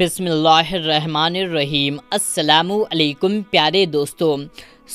बिसमीम अल्लाम प्यारे दोस्तों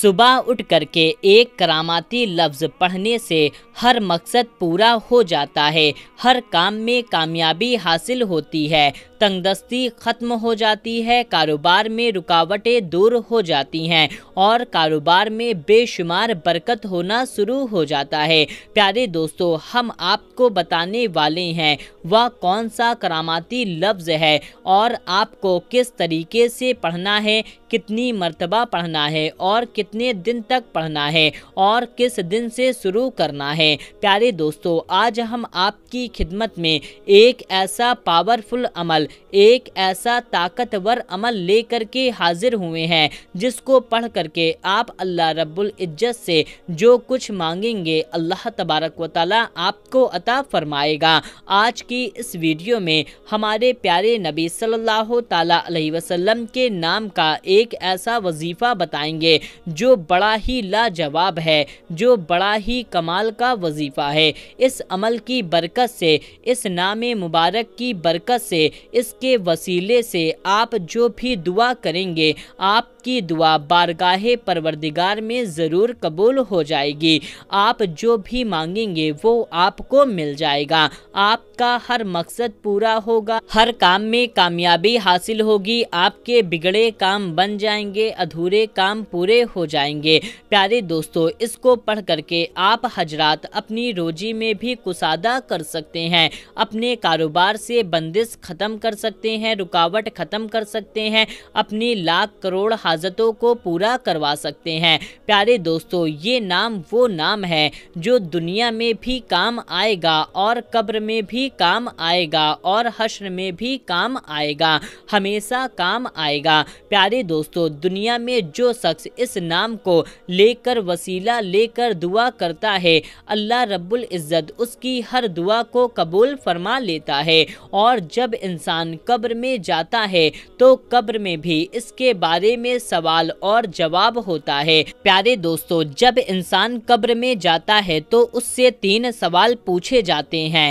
सुबह उठ करके एक करामाती लफ्ज़ पढ़ने से हर मकसद पूरा हो जाता है हर काम में कामयाबी हासिल होती है तंगदस्ती ख़त्म हो जाती है कारोबार में रुकावटें दूर हो जाती हैं और कारोबार में बेशुमार बरकत होना शुरू हो जाता है प्यारे दोस्तों हम आपको बताने वाले हैं वह कौन सा करामाती लफ्ज़ है और आपको किस तरीके से पढ़ना है कितनी मरतबा पढ़ना है और कितने दिन तक पढ़ना है और किस दिन से शुरू करना है प्यारे दोस्तों आज हम आपकी खिदमत में एक ऐसा पावरफुल अमल एक ऐसा ताकतवर अमल लेकर के हाजिर हुए हैं जिसको पढ़ करके आप अल्लाह रब्बुल इज्जत से जो कुछ मांगेंगे अल्लाह तबारक व आपको अता फरमाएगा आज की इस वीडियो में हमारे प्यारे नबी सल्लल्लाहु ताला अलैहि वसल्लम के नाम का एक एक ऐसा वजीफ़ा बताएंगे जो बड़ा ही लाजवाब है जो बड़ा ही कमाल का वजीफ़ा है इस अमल की बरकत से इस नाम मुबारक की बरकत से इसके वसीले से आप जो भी दुआ करेंगे आप आपकी दुआ बारगाह परवरदिगार में ज़रूर कबूल हो जाएगी आप जो भी मांगेंगे वो आपको मिल जाएगा आपका हर मकसद पूरा होगा हर काम में कामयाबी हासिल होगी आपके बिगड़े काम बन जाएंगे अधूरे काम पूरे हो जाएंगे प्यारे दोस्तों इसको पढ़ करके आप हजरात अपनी रोजी में भी कुसादा कर सकते हैं अपने कारोबार से बंदिश ख़त्म कर सकते हैं रुकावट ख़त्म कर सकते हैं अपनी लाख करोड़ हाजतों को पूरा करवा सकते हैं प्यारे दोस्तों ये नाम वो नाम है जो दुनिया में भी काम आएगा और कब्र में भी काम आएगा और हश्र में भी काम आएगा हमेशा काम आएगा प्यारे दोस्तों दोस्तों दुनिया में जो शख्स इस नाम को लेकर वसीला लेकर दुआ करता है अल्लाह रब्बुल इज़्ज़त उसकी हर दुआ को कबूल फरमा लेता है और जब इंसान कब्र में जाता है तो कब्र में भी इसके बारे में सवाल और जवाब होता है प्यारे दोस्तों जब इंसान कब्र में जाता है तो उससे तीन सवाल पूछे जाते हैं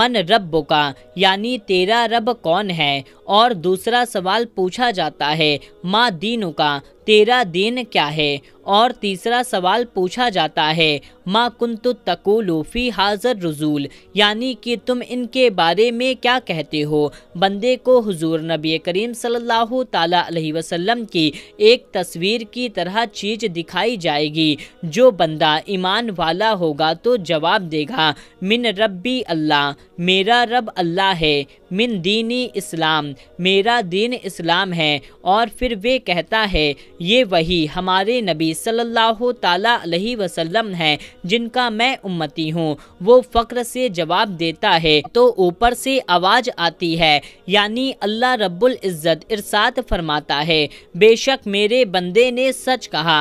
मन रब का यानी तेरा रब कौन है और दूसरा सवाल पूछा जाता है माँ दिनों दिन का तेरा दिन क्या है और तीसरा सवाल पूछा जाता है माँ कुंतु तकोलोफ़ी हाजर रजूल यानी कि तुम इनके बारे में क्या कहते हो बंदे को हुजूर नबी करीम सल्लल्लाहु अलैहि वसल्लम की एक तस्वीर की तरह चीज़ दिखाई जाएगी जो बंदा ईमान वाला होगा तो जवाब देगा मिन रब्बी अल्लाह मेरा रब अल्लाह है मिन दीनी इस्लाम मेरा दीन इस्लाम है और फिर वे कहता है ये वही हमारे नबी सल्लल्लाहु ताला वसल्लम हैं जिनका मैं उम्मती हूँ वो फ़क्र से जवाब देता है तो ऊपर से आवाज़ आती है यानी अल्लाह रब्बुल इज़्ज़त इरसाद फरमाता है बेशक मेरे बंदे ने सच कहा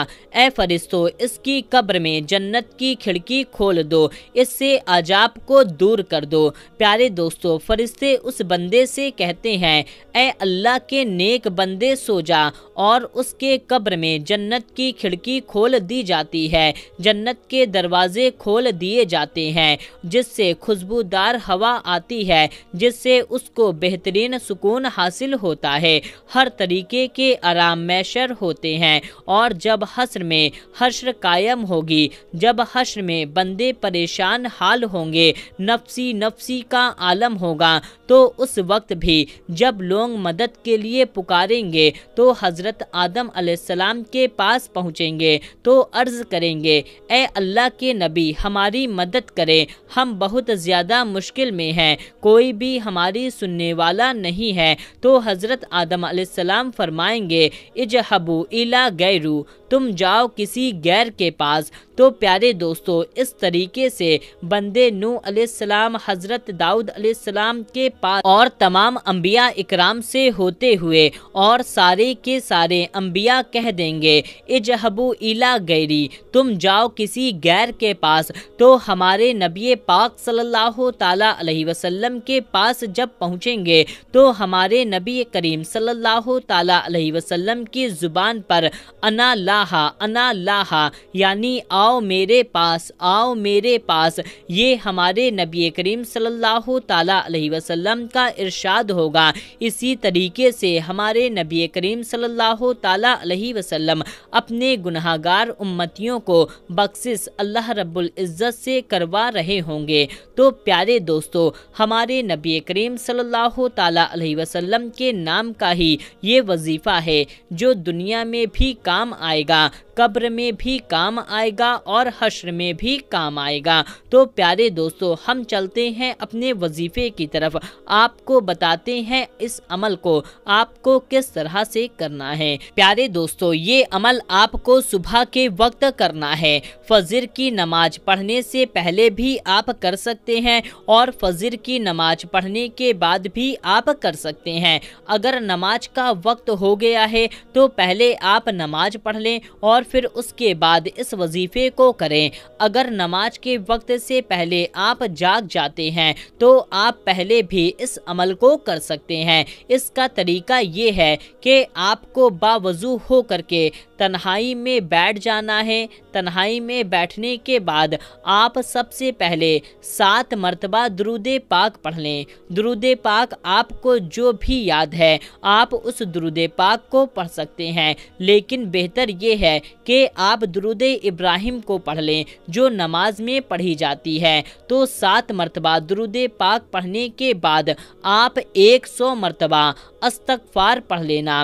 ए फरिश्तो इसकी कब्र में जन्नत की खिड़की खोल दो इससे आजाब को दूर कर दो प्यारे दोस्तों फरिश्ते उस बंदे से कहते हैं ए अल्लाह के नेक बंदे सो जा और उसके कब्र में जन्नत की खिड़की खिड़की खोल दी जाती है जन्नत के दरवाजे खोल दिए जाते हैं जिससे खुशबूदार हवा आती है जिससे उसको बेहतरीन सुकून हासिल होता है हर तरीके के आराम मैशर होते हैं और जब हसर में हश्र कायम होगी जब हश्र में बंदे परेशान हाल होंगे नफसी नफसी का आलम होगा तो उस वक्त भी जब लोग मदद के लिए पुकारेंगे तो हज़रत आदम सलाम के पास पहुँचेंगे करेंगे तो अर्ज़ करेंगे ए अल्लाह के नबी हमारी मदद करें हम बहुत ज़्यादा मुश्किल में हैं कोई भी हमारी सुनने वाला नहीं है तो हज़रत आदम सलाम फरमाएंगे इजहबू इला गैरू तुम जाओ किसी गैर के पास तो प्यारे दोस्तों इस तरीके से बंदे नू सलाम हज़रत दाऊद सलाम के पास और तमाम अम्बिया इकराम से होते हुए और सारे के सारे अम्बिया कह देंगे इजहब अबू इला गैरी तुम जाओ किसी गैर के पास तो हमारे नबी पाक सल्लल्लाहु ताला अलैहि वसल्लम के पास जब पहुँचेंगे तो हमारे नबी करीम सल्लल्लाहु ताला अलैहि वसल्लम की ज़ुबान पर अना लाहा अना लाहा यानी आओ मेरे पास आओ मेरे पास ये हमारे नबी करीम सल्लल्लाहु ताला अलैहि वसल्लम का इरशाद होगा इसी तरीके से हमारे नबी करीम सल्लल्लाहु ताला अलैहि वसल्लम अपने गुनहगार उम्मतियों को बख्शिश अल्लाह रब्बुल इज़्ज़त से करवा रहे होंगे तो प्यारे दोस्तों हमारे नबी करीम सल्लल्लाहु अलैहि वसल्लम के नाम का ही ये वजीफ़ा है जो दुनिया में भी काम आएगा कब्र में भी काम आएगा और हश्र में भी काम आएगा तो प्यारे दोस्तों हम चलते हैं अपने वजीफ़े की तरफ आपको बताते हैं इस अमल को आपको किस तरह से करना है प्यारे दोस्तों ये अमल आपको सुबह के वक्त करना है फजर की नमाज पढ़ने से पहले भी आप कर सकते हैं और फजर की नमाज पढ़ने के बाद भी आप कर सकते हैं अगर नमाज का वक्त हो गया है तो पहले आप नमाज पढ़ लें और फिर उसके बाद इस वजीफ़े को करें अगर नमाज के वक्त से पहले आप जाग जाते हैं तो आप पहले भी इस अमल को कर सकते हैं इसका तरीका ये है कि आपको बावजू हो करके तन्हाई में में बैठ जाना है तन्हाई में बैठने के बाद आप सबसे पहले सात मरतबा दरुद पाक पढ़ लें दरुद पाक आपको जो भी याद है आप उस दरुद पाक को पढ़ सकते हैं लेकिन बेहतर ये है कि आप दरुद इब्राहिम को पढ़ लें जो नमाज में पढ़ी जाती है तो सात मरतबा दरुद पाक पढ़ने के बाद आप एक सौ मरतबा अस्तगफार पढ़ लेना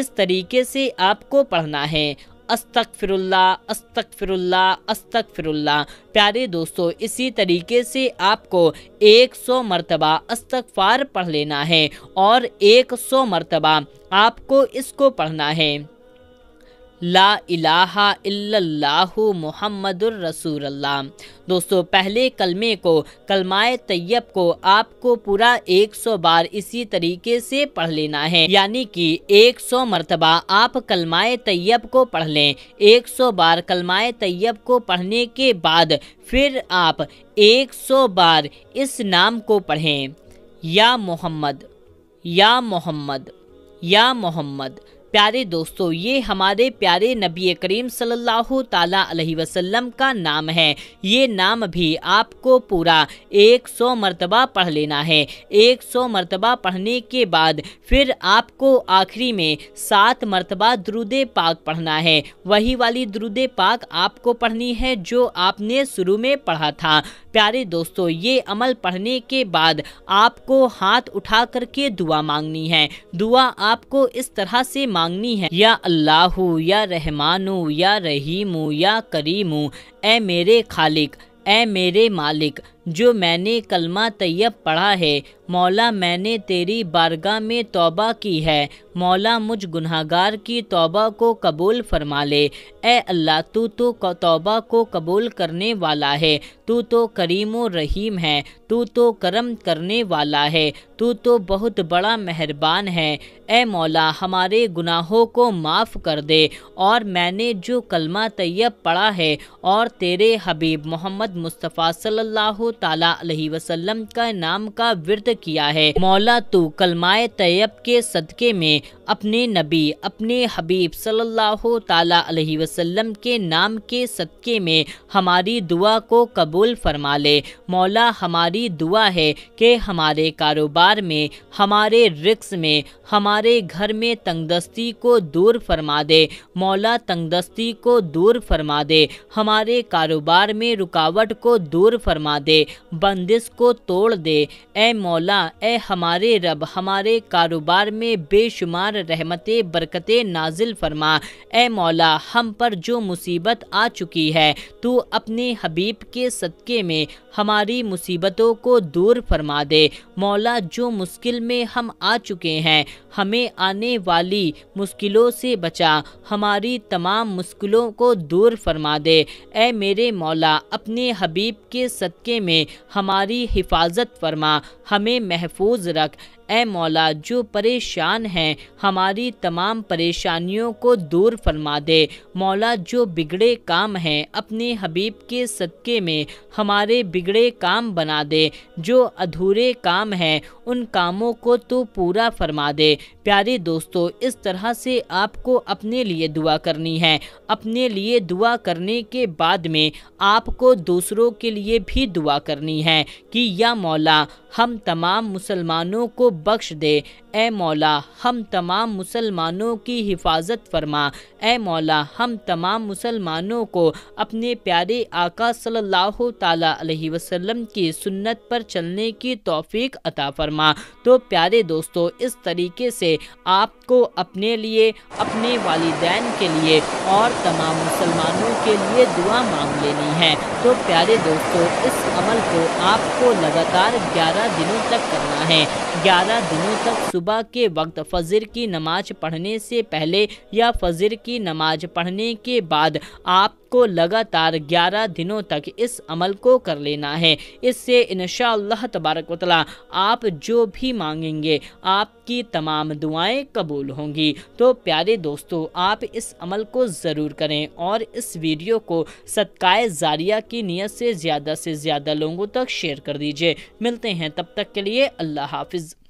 इस तरीके से आपको पढ़ना है अस्तक फिरुल्ला अस्तक फिरुल्ला अस्तक फिरुल्ला प्यारे दोस्तों इसी तरीके से आपको 100 मरतबा फार पढ़ लेना है और 100 मरतबा आपको इसको पढ़ना है ला इलाहा इल्लल्लाहु मुहम्मदुर रसूलल्लाह दोस्तों पहले कलमे को कलमाए तैयब को आपको पूरा 100 बार इसी तरीके से पढ़ लेना है यानी कि 100 मरतबा आप कलमाए तैयब को पढ़ लें 100 बार कलमाए तैयब को पढ़ने के बाद फिर आप 100 बार इस नाम को पढ़ें या मोहम्मद या मोहम्मद या मोहम्मद प्यारे दोस्तों ये हमारे प्यारे नबी करीम सल्लल्लाहु ताला अलैहि वसल्लम का नाम है ये नाम भी आपको पूरा 100 मरतबा पढ़ लेना है 100 मरतबा पढ़ने के बाद फिर आपको आखिरी में सात मरतबा द्रुद पाक पढ़ना है वही वाली द्रुद पाक आपको पढ़नी है जो आपने शुरू में पढ़ा था प्यारे दोस्तों ये अमल पढ़ने के बाद आपको हाथ उठा करके दुआ मांगनी है दुआ आपको इस तरह से मांगनी है या अल्लाह या रहमानु या रहीमू या करीमू ए मेरे खालिक ए मेरे मालिक जो मैंने कलमा तैयब पढ़ा है मौला मैंने तेरी बारगाह में तौबा की है मौला मुझ गुनहगार की तौबा को कबूल फरमा ले ए अल्लाह तू तो तौबा को कबूल करने वाला है तू तो करीम रहीम है तू तो करम करने वाला है तू तो बहुत बड़ा मेहरबान है ए मौला हमारे गुनाहों को माफ़ कर दे और मैंने जो कलमा तैयब पढ़ा है और तेरे हबीब मोहम्मद मुस्तफ़ा सल्लल्लाहु वसल्लम का नाम का विरद किया है मौला तो कलमाए तैयब के सदके में अपने नबी अपने हबीब सल्लल्लाहु अलैहि वसल्लम के नाम के सदके में हमारी दुआ को कबूल फरमा ले मौला हमारी दुआ है कि हमारे कारोबार में हमारे रिक्स में हमारे घर में तंगदस्ती को दूर फरमा दे मौला तंगदस्ती को दूर फरमा दे हमारे कारोबार में रुकावट को दूर फरमा दे बंदिश को तोड़ दे ए मौला ए हमारे रब हमारे कारोबार में बेशुमार रहमतें बरकतें नाजिल फरमा ए मौला हम पर जो मुसीबत आ चुकी है तू अपने हबीब के सदक़े में हमारी मुसीबतों को दूर फरमा दे मौला जो मुश्किल में हम आ चुके हैं हमें आने वाली मुश्किलों से बचा हमारी तमाम मुश्किलों को दूर फरमा दे ए मेरे मौला अपने हबीब के सदक़े में में हमारी हिफाजत फरमा हमें महफूज रख ए मौला जो परेशान हैं हमारी तमाम परेशानियों को दूर फरमा दे मौला जो बिगड़े काम हैं अपने हबीब के सदक़े में हमारे बिगड़े काम बना दे जो अधूरे काम हैं उन कामों को तो पूरा फरमा दे प्यारे दोस्तों इस तरह से आपको अपने लिए दुआ करनी है अपने लिए दुआ करने के बाद में आपको दूसरों के लिए भी दुआ करनी है कि या मौला हम तमाम मुसलमानों को बख्श दे ए मौला हम तमाम मुसलमानों की हिफाजत फरमा ए मौला हम तमाम मुसलमानों को अपने प्यारे आका सल्लल्लाहु ताला अलैहि वसल्लम की सुन्नत पर चलने की तौफीक अता फरमा शर्मा तो प्यारे दोस्तों इस तरीके से आप को अपने लिए अपने वालदेन के लिए और तमाम मुसलमानों के लिए दुआ मांग लेनी है तो प्यारे दोस्तों इस अमल को आपको लगातार ग्यारह दिनों तक करना है ग्यारह दिनों तक सुबह के वक्त फजर की नमाज पढ़ने से पहले या फजर की नमाज पढ़ने के बाद आप आपको लगातार ग्यारह दिनों तक इस अमल को कर लेना है इससे इन तबारक वाल आप जो भी मांगेंगे आप आपकी तमाम दुआएं कबूल होंगी तो प्यारे दोस्तों आप इस अमल को ज़रूर करें और इस वीडियो को सदकाए जारिया की नीयत से ज़्यादा से ज़्यादा लोगों तक शेयर कर दीजिए मिलते हैं तब तक के लिए अल्लाह हाफिज़